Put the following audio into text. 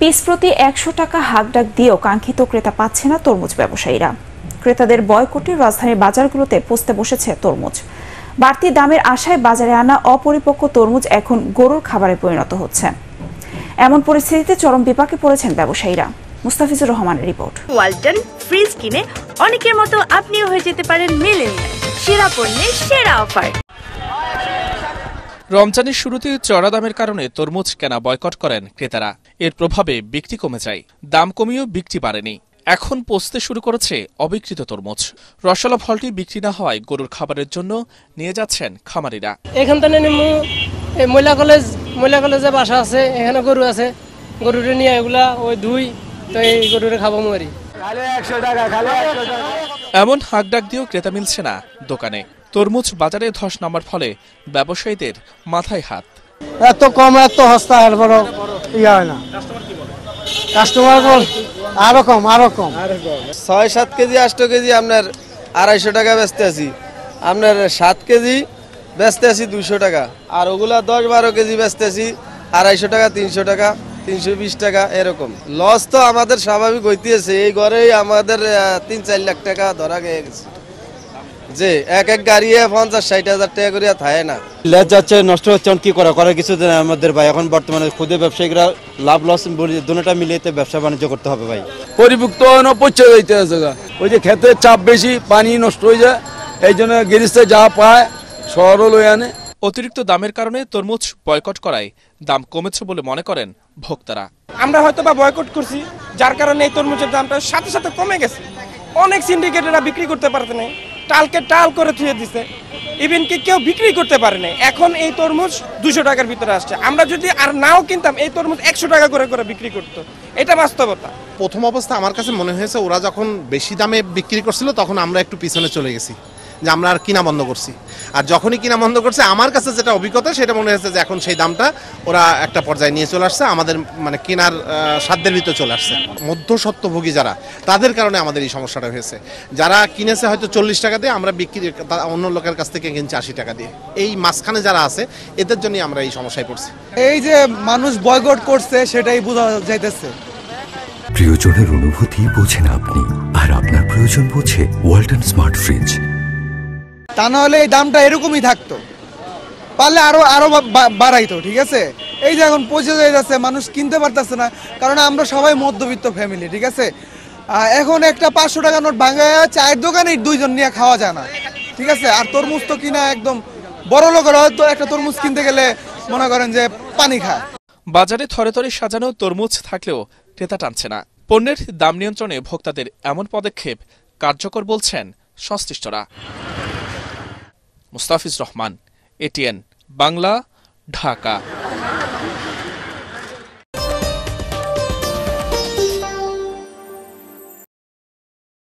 piece প্রতি একশো টাকা হাক ডাক দিয়েও কাঙ্ক্ষিত ক্রেতা পাচ্ছে না তরমুজ ব্যবসায়ীরা ক্রেতাদের বয়কটে রাজধানীর বাজারগুলোতে পুষতে বসেছে তরমুজ বাড়তি দামের আশায় বাজারে আনা অপরিপক্ক তরমুজ এখন গরুর খাবারে পরিণত হচ্ছে এমন পরিস্থিতিতে চরম বিপাকে পড়েছেন ব্যবসায়ীরা মুস্তাফিজুর রহমানের রিপোর্ট ওয়ালটন ফ্রিজ কিনে অনেকের মতো আপনিও হয়ে যেতে পারেন মিলেন সেরা পণ্যের সেরা অফার রমজানের শুরুতে চড়া দামের কারণে তরমুজ কেনা বয়কট করেন ক্রেতারা এর প্রভাবে বিক্রি কমে যায় দাম কমিয়েও বিক্রি বাড়েনি এখন পচতে শুরু করেছে অবিকৃত তরমুজ রসলা ফলটি বিক্রি না হওয়ায় গরুর খাবারের জন্য নিয়ে যাচ্ছেন খামারিরা এখান থেকে মহিলা কলেজ মহিলা কলেজে বাসা আছে এখানে গরু আছে গরুটা নিয়ে এগুলা ওই দুই তো এই গরুটা খাবো মরি এমন হাঁক ডাক দিয়েও ক্রেতা মিলছে না দোকানে তরমুজ বাজারে ধস নামার ফলে ব্যবসায়ীদের মাথায় হাত এত কম এত হস্তা বড় ইয়া হয় না কাস্টমার বল আরো কম আরো কম ছয় সাত কেজি আটশো কেজি আপনার আড়াইশো টাকা বেচতে আছি আপনার সাত কেজি বেচতে আছি দুশো টাকা আর ওগুলা দশ বারো কেজি বেচতে আছি আড়াইশো টাকা তিনশো টাকা তিনশো বিশ টাকা এরকম লস তো আমাদের স্বাভাবিক হইতেছে এই ঘরেই আমাদের তিন চার লাখ টাকা ধরা গেছে যে এক এক গাড়ি পঞ্চাশ ষাট হাজার টাকা করিয়া থাকে না লেজ যাচ্ছে নষ্ট হচ্ছে কি করা করার কিছু আমাদের ভাই এখন বর্তমানে ক্ষুদে ব্যবসায়ীরা লাভ লস দুটা মিলিয়ে ব্যবসা বাণিজ্য করতে হবে ভাই পরিভুক্ত ওই যে ক্ষেতের চাপ বেশি পানি নষ্ট হয়ে যায় এই জন্য গিরিস্তে যা পায় শহরও লয়ে আনে অতিরিক্ত দামের কারণে তরমুজ বয়কট করায় দাম কমেছে বলে মনে করেন ভোক্তারা আমরা হয়তো বা বয়কট করছি যার কারণে এই তরমুজের দামটা সাথে সাথে কমে গেছে অনেক সিন্ডিকেটেরা বিক্রি করতে পারতে না টালকে টাল করে থুয়ে দিছে ইভেন কি কেউ বিক্রি করতে পারে না এখন এই তরমুজ দুশো টাকার ভিতরে আসছে আমরা যদি আর নাও কিনতাম এই তরমুজ একশো টাকা করে করে বিক্রি করতো এটা বাস্তবতা প্রথম অবস্থা আমার কাছে মনে হয়েছে ওরা যখন বেশি দামে বিক্রি করছিল তখন আমরা একটু পিছনে চলে গেছি যে আমরা আর কিনা বন্ধ করছি আর যখনই কিনা বন্ধ করছে আমার কাছে যেটা অভিজ্ঞতা সেটা মনে হয়েছে যে এখন সেই দামটা ওরা একটা পর্যায়ে নিয়ে চলে আসছে আমাদের মানে কেনার সাধ্যের ভিতরে চলে আসছে মধ্যস্বত্বভোগী যারা তাদের কারণে আমাদের এই সমস্যাটা হয়েছে যারা কিনেছে হয়তো চল্লিশ টাকা দিয়ে আমরা বিক্রি অন্য লোকের কাছ থেকে কিনছি আশি টাকা দিয়ে এই মাঝখানে যারা আছে এদের জন্যই আমরা এই সমস্যায় পড়ছি এই যে মানুষ বয়কট করছে সেটাই বোঝা যাইতেছে প্রিয়জনের অনুভূতি বোঝেন আপনি আর আপনার প্রয়োজন বোঝে ওয়ালটন স্মার্ট ফ্রিজ তা নাহলে এই দামটা এরকমই থাকতো পারলে আরো আরো বাড়াইতো ঠিক আছে এই যে এখন পচে যাচ্ছে মানুষ কিনতে পারতেছে না কারণ আমরা সবাই মধ্যবিত্ত ফ্যামিলি ঠিক আছে এখন একটা পাঁচশো টাকা নোট ভাঙায় চায়ের দোকানে দুইজন নিয়ে খাওয়া যায় না ঠিক আছে আর তরমুজ তো কিনা একদম বড় লোকের হয়তো একটা তরমুজ কিনতে গেলে মনে করেন যে পানি খায় বাজারে থরে থরে সাজানো তরমুজ থাকলেও ক্রেতা টানছে না পণ্যের দাম নিয়ন্ত্রণে ভোক্তাদের এমন পদক্ষেপ কার্যকর বলছেন সংশ্লিষ্টরা মুস্তাফিজ রহমান এটিএন বাংলা ঢাকা